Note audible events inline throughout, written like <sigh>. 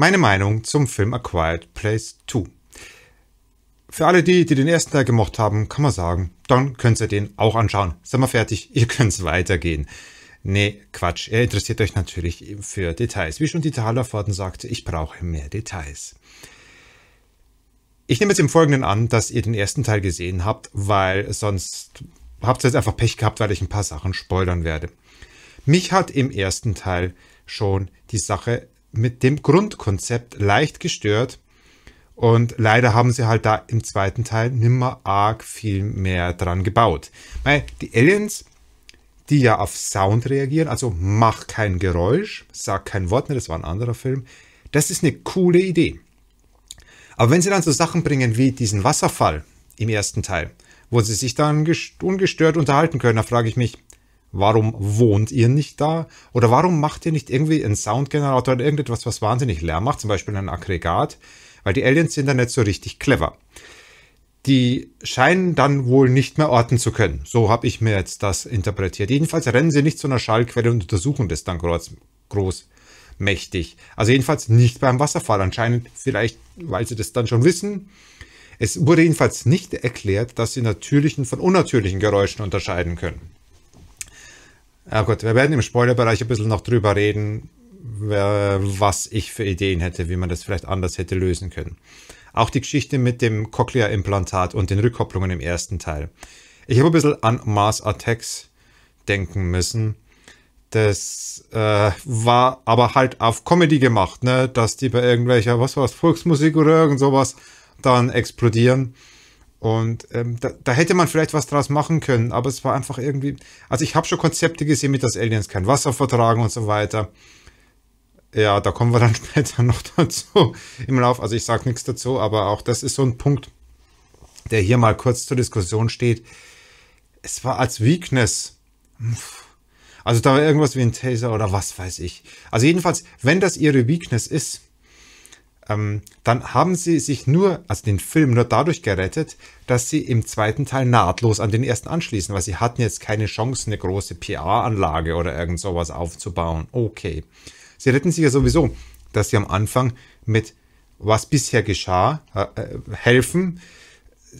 Meine Meinung zum Film A Quiet Place 2. Für alle die, die den ersten Teil gemocht haben, kann man sagen, dann könnt ihr den auch anschauen. Sind wir fertig, <laughs> ihr könnt's weitergehen. Nee, Quatsch, er interessiert euch natürlich für Details. Wie schon die Talerfahrten sagte, ich brauche mehr Details. Ich nehme jetzt im Folgenden an, dass ihr den ersten Teil gesehen habt, weil sonst habt ihr jetzt einfach Pech gehabt, weil ich ein paar Sachen spoilern werde. Mich hat im ersten Teil schon die Sache mit dem Grundkonzept leicht gestört. Und leider haben sie halt da im zweiten Teil nimmer arg viel mehr dran gebaut. Weil die Aliens, die ja auf Sound reagieren, also mach kein Geräusch, sag kein Wort, ne, das war ein anderer Film, das ist eine coole Idee. Aber wenn sie dann so Sachen bringen wie diesen Wasserfall im ersten Teil, wo sie sich dann ungestört unterhalten können, da frage ich mich, Warum wohnt ihr nicht da? Oder warum macht ihr nicht irgendwie einen Soundgenerator oder irgendetwas, was wahnsinnig Lärm macht, zum Beispiel ein Aggregat? Weil die Aliens sind da nicht so richtig clever. Die scheinen dann wohl nicht mehr orten zu können. So habe ich mir jetzt das interpretiert. Jedenfalls rennen sie nicht zu einer Schallquelle und untersuchen das dann groß, groß Also jedenfalls nicht beim Wasserfall. Anscheinend vielleicht, weil sie das dann schon wissen. Es wurde jedenfalls nicht erklärt, dass sie natürlichen von unnatürlichen Geräuschen unterscheiden können. Ja gut, wir werden im Spoilerbereich ein bisschen noch drüber reden, was ich für Ideen hätte, wie man das vielleicht anders hätte lösen können. Auch die Geschichte mit dem Cochlea-Implantat und den Rückkopplungen im ersten Teil. Ich habe ein bisschen an Mars Attacks denken müssen. Das äh, war aber halt auf Comedy gemacht, ne? dass die bei irgendwelcher, was war es, Volksmusik oder irgend sowas dann explodieren. Und ähm, da, da, hätte man vielleicht was draus machen können, aber es war einfach irgendwie. Also ich habe schon Konzepte gesehen, mit dass Aliens kein Wasser vertragen und so weiter. Ja, da kommen wir dann <laughs> später noch dazu im Lauf. Also ich sage nichts dazu, aber auch das ist so ein Punkt, der hier mal kurz zur Diskussion steht. Es war als Weakness. Also da war irgendwas wie ein Taser oder was weiß ich. Also jedenfalls, wenn das ihre Weakness ist, ähm, dann haben sie sich nur, also den Film nur dadurch gerettet, dass sie im zweiten Teil nahtlos an den ersten anschließen, weil sie hatten jetzt keine Chance, eine große PA-Anlage oder irgend sowas aufzubauen. Okay. Sie retten sich ja sowieso, dass sie am Anfang mit was bisher geschah, äh, äh, helfen.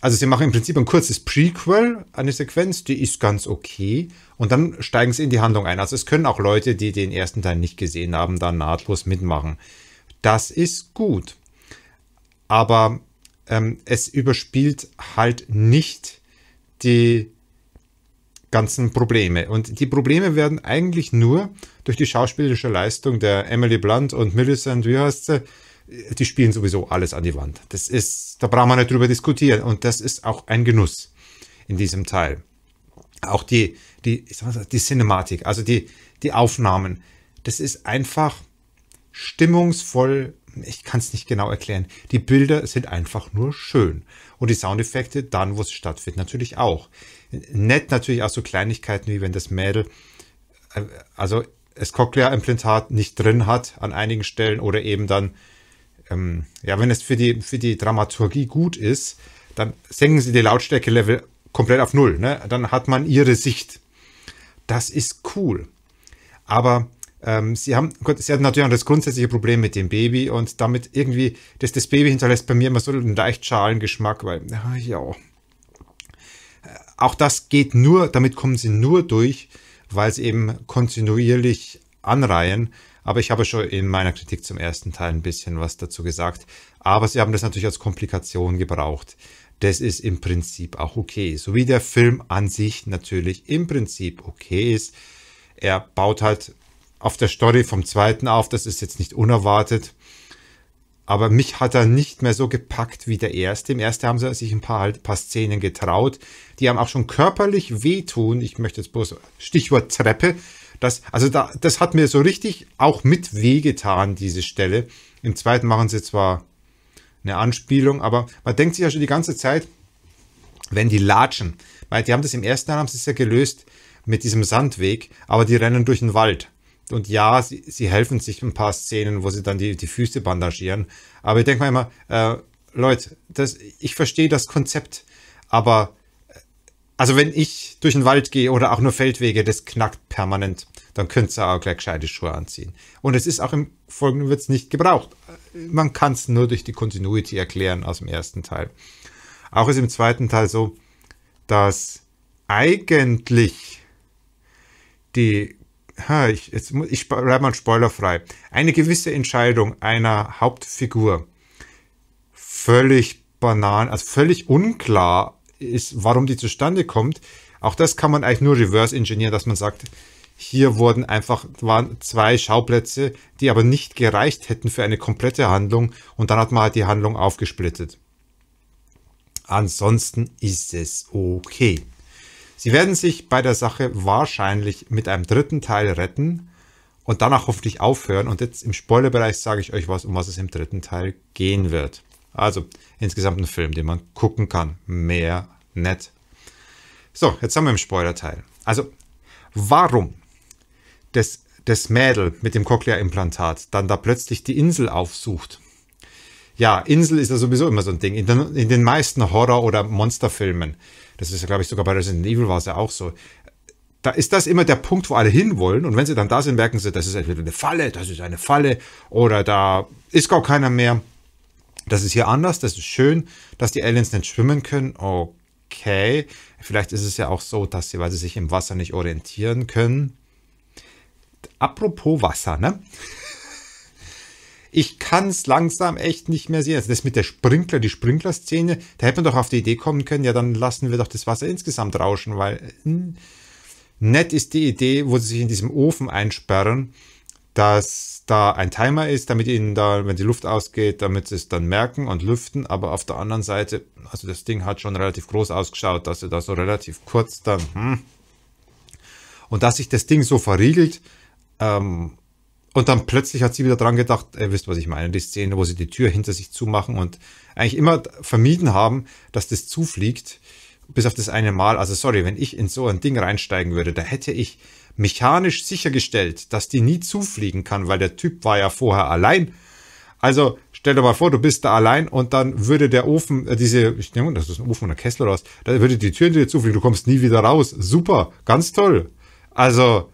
Also sie machen im Prinzip ein kurzes Prequel, eine Sequenz, die ist ganz okay. Und dann steigen sie in die Handlung ein. Also es können auch Leute, die den ersten Teil nicht gesehen haben, da nahtlos mitmachen. Das ist gut. Aber ähm, es überspielt halt nicht die ganzen Probleme. Und die Probleme werden eigentlich nur durch die schauspielerische Leistung der Emily Blunt und Millicent, wie heißt sie? Die spielen sowieso alles an die Wand. Das ist, da braucht man nicht drüber diskutieren. Und das ist auch ein Genuss in diesem Teil. Auch die, die, ich sag mal, die Cinematik, also die, die Aufnahmen. Das ist einfach, stimmungsvoll. Ich kann es nicht genau erklären. Die Bilder sind einfach nur schön. Und die Soundeffekte, dann, wo es stattfindet, natürlich auch. Nett natürlich auch so Kleinigkeiten, wie wenn das Mädel, äh, also das Cochlea-Implantat nicht drin hat an einigen Stellen oder eben dann, ähm, ja, wenn es für die, für die Dramaturgie gut ist, dann senken sie die Lautstärke-Level komplett auf Null. Ne? Dann hat man ihre Sicht. Das ist cool. Aber ähm, sie haben, gut, sie hat natürlich auch das grundsätzliche Problem mit dem Baby und damit irgendwie, dass das Baby hinterlässt bei mir immer so einen leicht schalen Geschmack, weil, ah, ja, äh, auch das geht nur, damit kommen sie nur durch, weil sie eben kontinuierlich anreihen. Aber ich habe schon in meiner Kritik zum ersten Teil ein bisschen was dazu gesagt. Aber sie haben das natürlich als Komplikation gebraucht. Das ist im Prinzip auch okay. So wie der Film an sich natürlich im Prinzip okay ist. Er baut halt auf der Story vom zweiten auf. Das ist jetzt nicht unerwartet. Aber mich hat er nicht mehr so gepackt wie der erste. Im ersten haben sie sich ein paar, halt, paar Szenen getraut, die haben auch schon körperlich wehtun. Ich möchte jetzt bloß Stichwort Treppe. Das, also da, das hat mir so richtig auch mit wehgetan, diese Stelle. Im zweiten machen sie zwar eine Anspielung, aber man denkt sich ja schon die ganze Zeit, wenn die latschen, weil die haben das im ersten Teil haben sie es ja gelöst mit diesem Sandweg, aber die rennen durch den Wald. Und ja, sie, sie helfen sich ein paar Szenen, wo sie dann die, die Füße bandagieren. Aber ich denke mal immer, äh, Leute, das, ich verstehe das Konzept, aber äh, also wenn ich durch den Wald gehe oder auch nur Feldwege, das knackt permanent, dann könnt ihr auch gleich gescheite Schuhe anziehen. Und es ist auch im Folgenden wird es nicht gebraucht. Äh, man kann es nur durch die Continuity erklären aus dem ersten Teil. Auch ist im zweiten Teil so, dass eigentlich die ha, ich, jetzt, ich bleibe mal spoilerfrei, eine gewisse Entscheidung einer Hauptfigur völlig banal, also völlig unklar ist, warum die zustande kommt, auch das kann man eigentlich nur reverse engineeren, dass man sagt, hier wurden einfach, waren zwei Schauplätze, die aber nicht gereicht hätten für eine komplette Handlung und dann hat man halt die Handlung aufgesplittet. Ansonsten ist es okay. Sie werden sich bei der Sache wahrscheinlich mit einem dritten Teil retten und danach hoffentlich aufhören. Und jetzt im Spoilerbereich sage ich euch was, um was es im dritten Teil gehen wird. Also insgesamt ein Film, den man gucken kann. Mehr nett. So, jetzt haben wir im Spoilerteil. Also, warum das, das Mädel mit dem Cochlea-Implantat dann da plötzlich die Insel aufsucht ja, Insel ist ja sowieso immer so ein Ding. In den, in den meisten Horror- oder Monsterfilmen, das ist ja, glaube ich, sogar bei Resident Evil war es ja auch so, da ist das immer der Punkt, wo alle hinwollen. Und wenn sie dann da sind, merken sie, das ist entweder eine Falle, das ist eine Falle oder da ist gar keiner mehr. Das ist hier anders, das ist schön, dass die Aliens nicht schwimmen können. Okay, vielleicht ist es ja auch so, dass sie, weil sie sich im Wasser nicht orientieren können. Apropos Wasser, ne? Ich kann es langsam echt nicht mehr sehen. Also das mit der Sprinkler, die Sprinklerszene, da hätte man doch auf die Idee kommen können, ja, dann lassen wir doch das Wasser insgesamt rauschen, weil hm, nett ist die Idee, wo sie sich in diesem Ofen einsperren, dass da ein Timer ist, damit ihnen da, wenn die Luft ausgeht, damit sie es dann merken und lüften. Aber auf der anderen Seite, also das Ding hat schon relativ groß ausgeschaut, dass sie da so relativ kurz dann, hm, und dass sich das Ding so verriegelt, ähm, und dann plötzlich hat sie wieder dran gedacht, ihr wisst, was ich meine, die Szene, wo sie die Tür hinter sich zumachen und eigentlich immer vermieden haben, dass das zufliegt, bis auf das eine Mal. Also sorry, wenn ich in so ein Ding reinsteigen würde, da hätte ich mechanisch sichergestellt, dass die nie zufliegen kann, weil der Typ war ja vorher allein. Also stell dir mal vor, du bist da allein und dann würde der Ofen, äh, diese, ich nehme, das ist ein Ofen oder Kessel raus, da würde die Tür hinter dir zufliegen, du kommst nie wieder raus. Super, ganz toll. Also,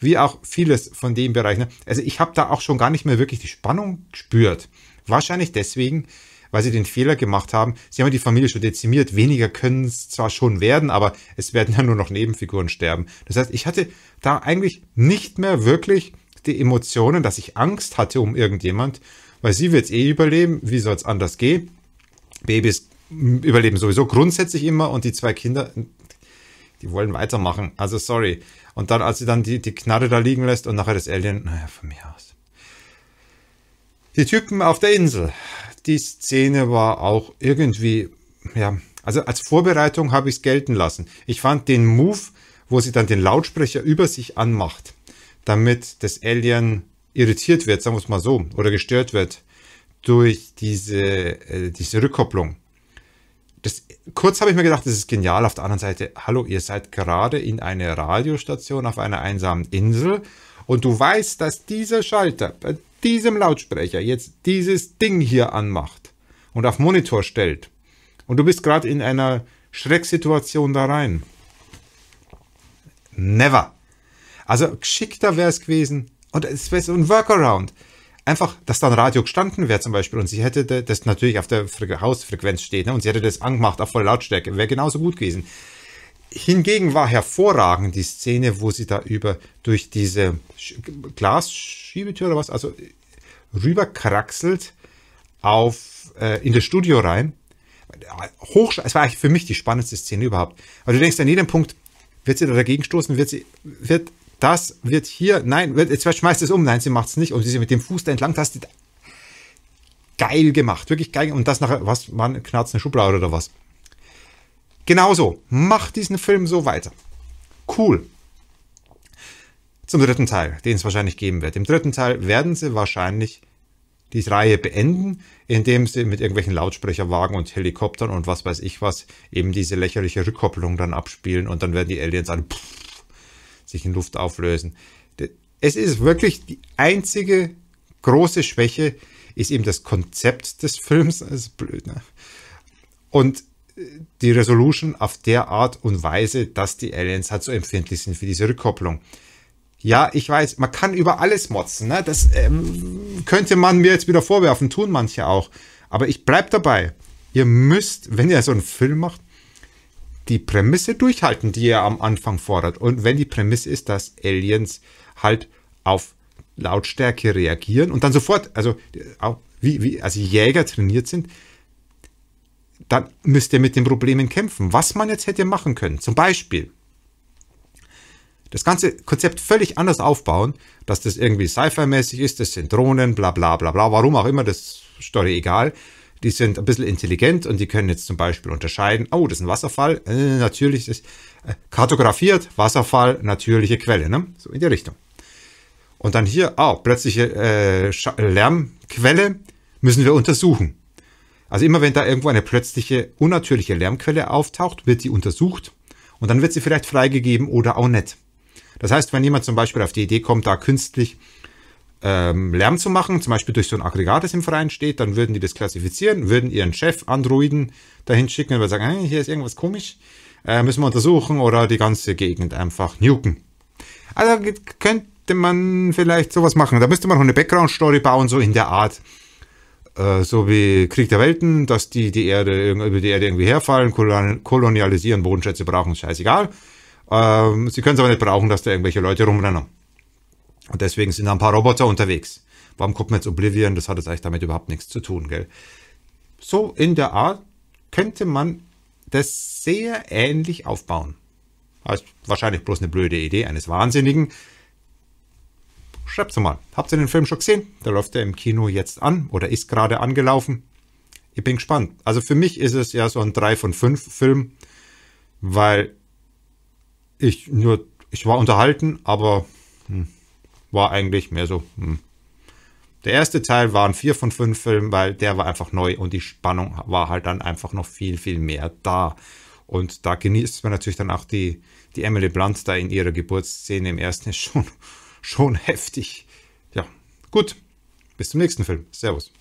wie auch vieles von dem Bereich. Ne? Also ich habe da auch schon gar nicht mehr wirklich die Spannung gespürt. Wahrscheinlich deswegen, weil sie den Fehler gemacht haben. Sie haben die Familie schon dezimiert. Weniger können es zwar schon werden, aber es werden ja nur noch Nebenfiguren sterben. Das heißt, ich hatte da eigentlich nicht mehr wirklich die Emotionen, dass ich Angst hatte um irgendjemand, weil sie wird eh überleben. Wie soll es anders gehen? Babys hm, überleben sowieso grundsätzlich immer und die zwei Kinder, hm, die wollen weitermachen. Also sorry. Und dann, als sie dann die, die Knarre da liegen lässt und nachher das Alien, naja, von mir aus. Die Typen auf der Insel. Die Szene war auch irgendwie, ja, also als Vorbereitung habe ich es gelten lassen. Ich fand den Move, wo sie dann den Lautsprecher über sich anmacht, damit das Alien irritiert wird, sagen wir es mal so, oder gestört wird durch diese, äh, diese Rückkopplung das, kurz habe ich mir gedacht, das ist genial. Auf der anderen Seite, hallo, ihr seid gerade in einer Radiostation auf einer einsamen Insel und du weißt, dass dieser Schalter bei diesem Lautsprecher jetzt dieses Ding hier anmacht und auf Monitor stellt. Und du bist gerade in einer Schrecksituation da rein. Never. Also geschickter wäre es gewesen und es wäre so ein Workaround einfach, dass da ein Radio gestanden wäre zum Beispiel und sie hätte das natürlich auf der Hausfrequenz steht ne? und sie hätte das angemacht auf volle Lautstärke, wäre genauso gut gewesen. Hingegen war hervorragend die Szene, wo sie da über durch diese Glasschiebetür oder was, also rüberkraxelt auf äh, in das Studio rein. Hoch, es war eigentlich für mich die spannendste Szene überhaupt. Weil du denkst, an jedem Punkt wird sie da dagegen stoßen, wird sie, wird das wird hier, nein, jetzt schmeißt es um. Nein, sie macht es nicht. Und sie mit dem Fuß da entlang tastet. Geil gemacht, wirklich geil. Und das nachher, was, man knarzt eine Schublade oder was? Genauso, mach diesen Film so weiter. Cool. Zum dritten Teil, den es wahrscheinlich geben wird. Im dritten Teil werden sie wahrscheinlich die Reihe beenden, indem sie mit irgendwelchen Lautsprecherwagen und Helikoptern und was weiß ich was eben diese lächerliche Rückkopplung dann abspielen und dann werden die Aliens an. Pff, sich in Luft auflösen. Es ist wirklich die einzige große Schwäche, ist eben das Konzept des Films. Das ist blöd, ne? Und äh, die Resolution auf der Art und Weise, dass die Aliens halt so empfindlich sind für diese Rückkopplung. Ja, ich weiß, man kann über alles motzen. Ne? Das ähm, könnte man mir jetzt wieder vorwerfen, tun manche auch. Aber ich bleibe dabei. Ihr müsst, wenn ihr so einen Film macht, die Prämisse durchhalten, die er am Anfang fordert. Und wenn die Prämisse ist, dass Aliens halt auf Lautstärke reagieren und dann sofort, also auch wie, wie also Jäger trainiert sind, dann müsst ihr mit den Problemen kämpfen. Was man jetzt hätte machen können, zum Beispiel das ganze Konzept völlig anders aufbauen, dass das irgendwie Sci-Fi-mäßig ist, das sind Drohnen, bla bla bla bla, warum auch immer, das ist Story egal, die sind ein bisschen intelligent und die können jetzt zum Beispiel unterscheiden, oh, das ist ein Wasserfall, äh, natürlich ist äh, kartografiert, Wasserfall, natürliche Quelle, ne? so in die Richtung. Und dann hier, oh, plötzliche äh, Lärmquelle müssen wir untersuchen. Also immer wenn da irgendwo eine plötzliche, unnatürliche Lärmquelle auftaucht, wird die untersucht und dann wird sie vielleicht freigegeben oder auch nicht. Das heißt, wenn jemand zum Beispiel auf die Idee kommt, da künstlich ähm, Lärm zu machen, zum Beispiel durch so ein Aggregat, das im Verein steht, dann würden die das klassifizieren, würden ihren Chef Androiden dahin schicken und sagen, hey, hier ist irgendwas komisch, äh, müssen wir untersuchen oder die ganze Gegend einfach nuken. Also könnte man vielleicht sowas machen. Da müsste man noch eine Background-Story bauen, so in der Art, äh, so wie Krieg der Welten, dass die die Erde über die Erde irgendwie herfallen, kolonialisieren, Bodenschätze brauchen, scheißegal. Ähm, sie können es aber nicht brauchen, dass da irgendwelche Leute rumrennen. Und deswegen sind da ein paar Roboter unterwegs. Warum guckt man jetzt Oblivion? Das hat jetzt eigentlich damit überhaupt nichts zu tun, gell? So in der Art könnte man das sehr ähnlich aufbauen. Also wahrscheinlich bloß eine blöde Idee eines Wahnsinnigen. Schreibt es mal. Habt ihr den Film schon gesehen? Da läuft er im Kino jetzt an oder ist gerade angelaufen. Ich bin gespannt. Also für mich ist es ja so ein 3 von 5 Film, weil ich nur, ich war unterhalten, aber hm, war eigentlich mehr so, hm. Der erste Teil waren vier von fünf Filmen, weil der war einfach neu und die Spannung war halt dann einfach noch viel, viel mehr da. Und da genießt man natürlich dann auch die, die Emily Blunt da in ihrer Geburtsszene im ersten <laughs> ist schon, schon heftig. Ja, gut. Bis zum nächsten Film. Servus.